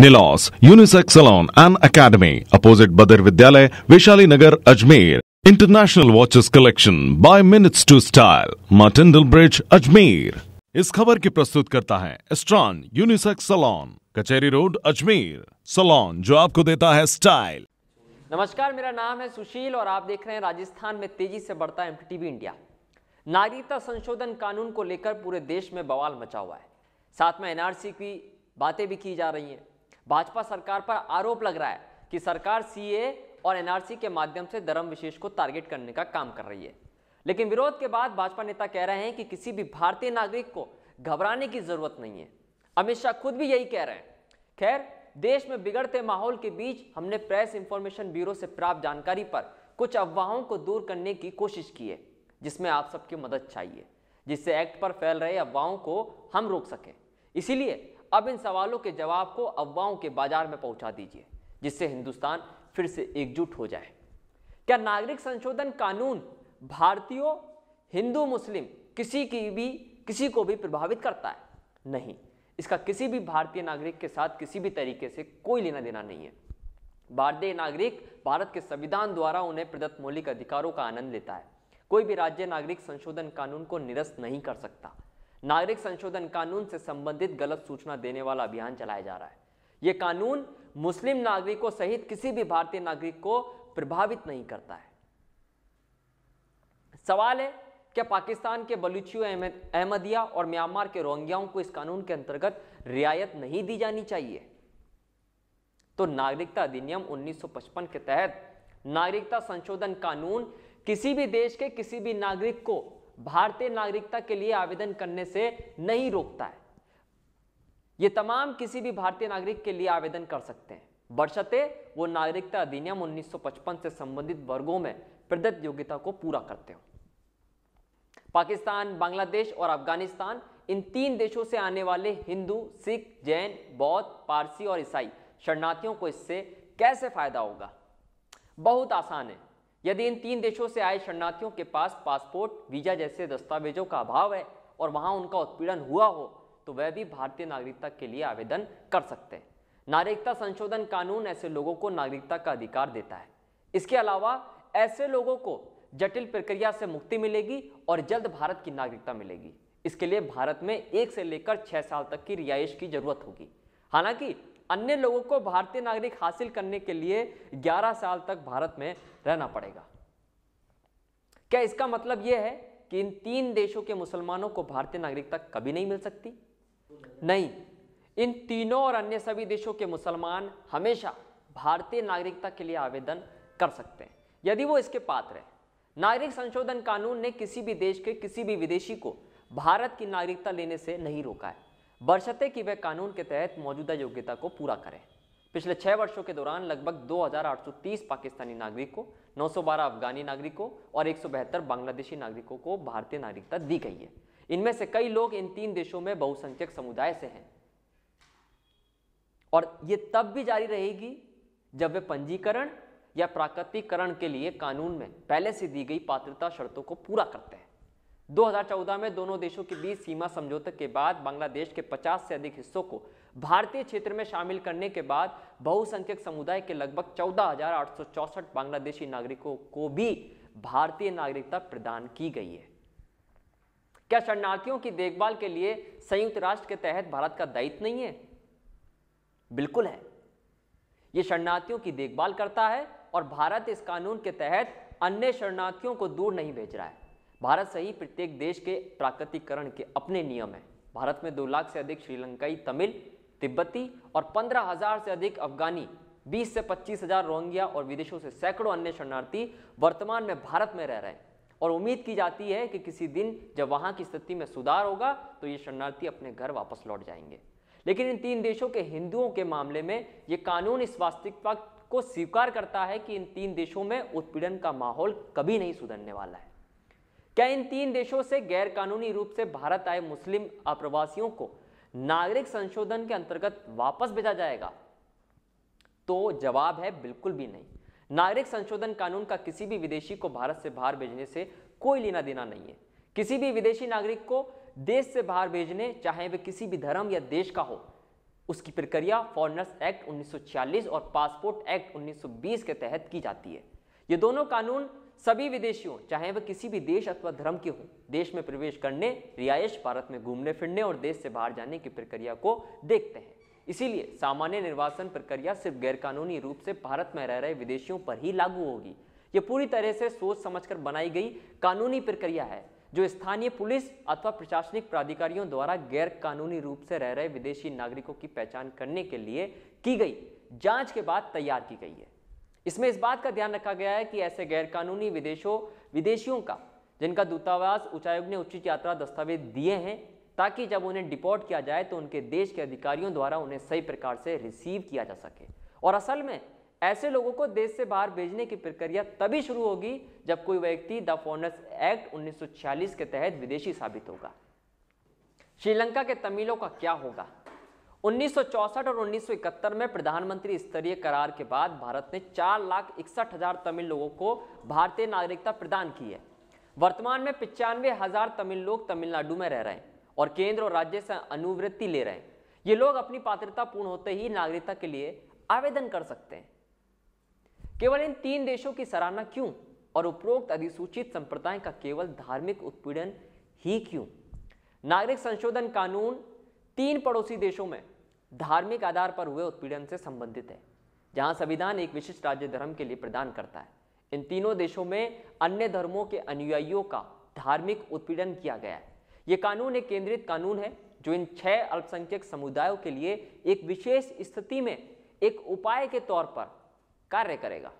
निलॉस unisex salon and academy opposite बदर विद्यालय Vaishali Nagar Ajmer international watches collection by minutes to style Martindale bridge Ajmer इस खबर की प्रस्तुत करता है स्ट्रॉन unisex salon Kacheri road Ajmer salon जो आपको देता है स्टाइल नमस्कार मेरा नाम है सुशील और आप देख रहे हैं राजस्थान में तेजी से बढ़ता है एमटीवी इंडिया नागरिकता संशोधन कानून को लेकर पूरे देश में बवाल मचा हुआ है साथ में एनआरसी की बातें भी की जा रही हैं भाजपा सरकार पर आरोप लग रहा है कि सरकार सीए और एनआरसी के माध्यम से धर्म विशेष को टारगेट करने का काम कर रही है लेकिन विरोध के बाद भाजपा नेता कह रहे हैं कि किसी भी भारतीय नागरिक को घबराने की जरूरत नहीं है अमित शाह खुद भी यही कह रहे हैं खैर देश में बिगड़ते माहौल के बीच हमने प्रेस इंफॉर्मेशन ब्यूरो से प्राप्त जानकारी पर कुछ अफवाहों को दूर करने की कोशिश की है जिसमें आप सबकी मदद चाहिए जिससे एक्ट पर फैल रहे अफवाहों को हम रोक सकें इसीलिए अब इन सवालों के जवाब को अफवाहों के बाजार में पहुंचा दीजिए जिससे हिंदुस्तान फिर से एकजुट हो जाए क्या नागरिक संशोधन कानून भारतीयों हिंदू मुस्लिम किसी की भी किसी को भी प्रभावित करता है नहीं इसका किसी भी भारतीय नागरिक के साथ किसी भी तरीके से कोई लेना देना नहीं है भारतीय नागरिक भारत के संविधान द्वारा उन्हें प्रदत्त मौलिक अधिकारों का आनंद लेता है कोई भी राज्य नागरिक संशोधन कानून को निरस्त नहीं कर सकता नागरिक संशोधन कानून से संबंधित गलत सूचना देने वाला अभियान चलाया जा रहा है यह कानून मुस्लिम नागरिकों सहित किसी भी भारतीय नागरिक को प्रभावित नहीं करता है सवाल है क्या पाकिस्तान के बलूचियों अहमदिया और म्यांमार के रोहिंग्याओं को इस कानून के अंतर्गत रियायत नहीं दी जानी चाहिए तो नागरिकता अधिनियम 1955 के तहत नागरिकता संशोधन कानून किसी भी देश के किसी भी नागरिक को भारतीय नागरिकता के लिए आवेदन करने से नहीं रोकता है ये तमाम किसी भी भारतीय नागरिक के लिए आवेदन कर सकते हैं बरसते वो नागरिकता अधिनियम 1955 से संबंधित वर्गों में प्रदत्त योग्यता को पूरा करते हो पाकिस्तान बांग्लादेश और अफगानिस्तान इन तीन देशों से आने वाले हिंदू सिख जैन बौद्ध पारसी और ईसाई शरणार्थियों को इससे कैसे फायदा होगा बहुत आसान है यदि इन तीन देशों से आए शरणार्थियों के पास पासपोर्ट वीजा जैसे दस्तावेजों का अभाव है और वहां उनका उत्पीड़न हुआ हो तो वह भी भारतीय नागरिकता के लिए आवेदन कर सकते हैं नागरिकता संशोधन कानून ऐसे लोगों को नागरिकता का अधिकार देता है इसके अलावा ऐसे लोगों को जटिल प्रक्रिया से मुक्ति मिलेगी और जल्द भारत की नागरिकता मिलेगी इसके लिए भारत में एक से लेकर छह साल तक की रिहायश की जरूरत होगी हालांकि अन्य लोगों को भारतीय नागरिक हासिल करने के लिए 11 साल तक भारत में रहना पड़ेगा क्या इसका मतलब यह है कि इन तीन देशों के मुसलमानों को भारतीय नागरिकता कभी नहीं मिल सकती नहीं इन तीनों और अन्य सभी देशों के मुसलमान हमेशा भारतीय नागरिकता के लिए आवेदन कर सकते हैं यदि वो इसके पात्र हैं नागरिक संशोधन कानून ने किसी भी देश के किसी भी विदेशी को भारत की नागरिकता लेने से नहीं रोका है बरसते कि वे कानून के तहत मौजूदा योग्यता को पूरा करें पिछले छः वर्षों के दौरान लगभग 2,830 पाकिस्तानी नागरिकों 912 अफगानी नागरिकों और एक बांग्लादेशी नागरिकों को भारतीय नागरिकता दी गई है इनमें से कई लोग इन तीन देशों में बहुसंख्यक समुदाय से हैं और ये तब भी जारी रहेगी जब वे पंजीकरण या प्राकृतिकरण के लिए कानून में पहले से दी गई पात्रता शर्तों को पूरा करते हैं 2014 में दोनों देशों के बीच सीमा समझौते के बाद बांग्लादेश के 50 से अधिक हिस्सों को भारतीय क्षेत्र में शामिल करने के बाद बहुसंख्यक समुदाय के लगभग चौदह बांग्लादेशी नागरिकों को भी भारतीय नागरिकता प्रदान की गई है क्या शरणार्थियों की देखभाल के लिए संयुक्त राष्ट्र के तहत भारत का दायित्व नहीं है बिल्कुल है ये शरणार्थियों की देखभाल करता है और भारत इस कानून के तहत अन्य शरणार्थियों को दूर नहीं भेज रहा है भारत सही प्रत्येक देश के प्राकृतिकरण के अपने नियम हैं भारत में दो लाख से अधिक श्रीलंकाई तमिल तिब्बती और पंद्रह हजार से अधिक अफगानी बीस से पच्चीस हजार रोहिंग्या और विदेशों से सैकड़ों अन्य शरणार्थी वर्तमान में भारत में रह रहे हैं और उम्मीद की जाती है कि किसी दिन जब वहां की स्थिति में सुधार होगा तो ये शरणार्थी अपने घर वापस लौट जाएंगे लेकिन इन तीन देशों के हिंदुओं के मामले में ये कानून इस वास्तविकता को स्वीकार करता है कि इन तीन देशों में उत्पीड़न का माहौल कभी नहीं सुधरने वाला है क्या इन तीन देशों से गैर कानूनी रूप से भारत आए मुस्लिम अप्रवासियों को नागरिक संशोधन के अंतर्गत वापस भेजा जाएगा तो जवाब है बिल्कुल भी नहीं नागरिक संशोधन कानून का किसी भी विदेशी को भारत से बाहर भेजने से कोई लेना देना नहीं है किसी भी विदेशी नागरिक को देश से बाहर भेजने चाहे वे किसी भी धर्म या देश का हो उसकी प्रक्रिया फॉरनर्स एक्ट 1946 और पासपोर्ट एक्ट 1920 के तहत की जाती है ये दोनों कानून सभी विदेशियों चाहे वह किसी भी देश अथवा धर्म के हों देश में प्रवेश करने रिहायश भारत में घूमने फिरने और देश से बाहर जाने की प्रक्रिया को देखते हैं इसीलिए सामान्य निर्वासन प्रक्रिया सिर्फ गैरकानूनी रूप से भारत में रह रहे विदेशियों पर ही लागू होगी ये पूरी तरह से सोच समझकर बनाई गई कानूनी प्रक्रिया है जो स्थानीय पुलिस अथवा प्रशासनिक प्राधिकारियों द्वारा गैर कानूनी रूप से रह रहे विदेशी नागरिकों की पहचान करने के लिए की गई जांच के बाद तैयार की गई है इसमें इस बात का ध्यान रखा गया है कि ऐसे गैरकानूनी विदेशों विदेशियों का जिनका दूतावास उच्चायोग ने उचित यात्रा दस्तावेज दिए हैं ताकि जब उन्हें डिपोर्ट किया जाए तो उनके देश के अधिकारियों द्वारा उन्हें सही प्रकार से रिसीव किया जा सके और असल में ऐसे लोगों को देश से बाहर भेजने की प्रक्रिया तभी शुरू होगी जब कोई व्यक्ति द फॉरनर्स एक्ट 1946 के तहत विदेशी साबित होगा श्रीलंका के तमिलों का क्या होगा 1964 और 1971 में प्रधानमंत्री स्तरीय करार के बाद भारत ने चार लाख इकसठ हजार तमिल लोगों को भारतीय नागरिकता प्रदान की है वर्तमान में पिचानवे हजार तमिल लोग तमिलनाडु में रह रहे हैं और केंद्र और राज्य से अनुवृत्ति ले रहे हैं ये लोग अपनी पात्रता पूर्ण होते ही नागरिकता के लिए आवेदन कर सकते हैं केवल इन तीन देशों की सराहना क्यों और उपरोक्त अधिसूचित संप्रदाय का केवल धार्मिक उत्पीड़न ही क्यों नागरिक संशोधन कानून तीन पड़ोसी देशों में धार्मिक आधार पर हुए उत्पीड़न से संबंधित है जहां संविधान एक विशिष्ट राज्य धर्म के लिए प्रदान करता है इन तीनों देशों में अन्य धर्मों के अनुयायियों का धार्मिक उत्पीड़न किया गया है ये कानून एक केंद्रित कानून है जो इन छह अल्पसंख्यक समुदायों के लिए एक विशेष स्थिति में एक उपाय के तौर पर कार्य करेगा